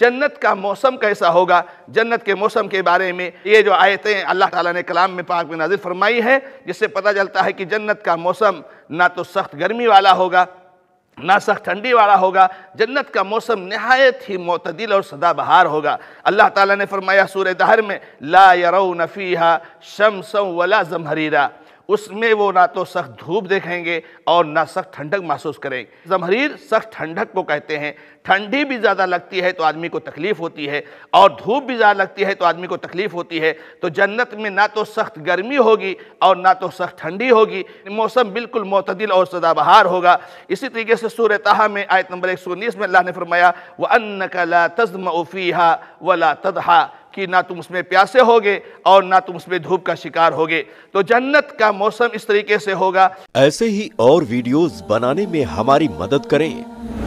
जन्नत का मौसम कैसा होगा जन्नत के मौसम के बारे में ये जो आयतें अल्लाह ताला ने कलाम में पाक में नाजिर फरमाई है जिससे पता चलता है कि जन्नत का मौसम ना तो सख्त गर्मी वाला होगा ना सख्त ठंडी वाला होगा जन्नत का मौसम नहायत ही मतदिल और सदाबहार होगा अल्लाह ताला ने फरमाया सूर दहर में ला यरो नफ़ीहा शमस वला जमहरीरा उसमें वो ना तो सख्त धूप देखेंगे और ना सख्त ठंडक महसूस करेंगे जमहरीर सख्त ठंडक को कहते हैं ठंडी भी ज़्यादा लगती है तो आदमी को तकलीफ़ होती है और धूप भी ज़्यादा लगती है तो आदमी को तकलीफ़ होती है तो जन्नत में ना तो सख्त गर्मी होगी और ना तो सख्त ठंडी होगी मौसम बिल्कुल मतदिल और सदाबहार होगा इसी तरीके से सूर तह में आयत नंबर एक सौ उन्नीस में अल्लाह ने फरमाया व अन्न तजम उफ़ी हा वला तदहा कि ना तुम उसमें प्यासे होगे और ना तुम उसमें धूप का शिकार होगे तो जन्नत का मौसम इस तरीके से होगा ऐसे ही और वीडियोस बनाने में हमारी मदद करें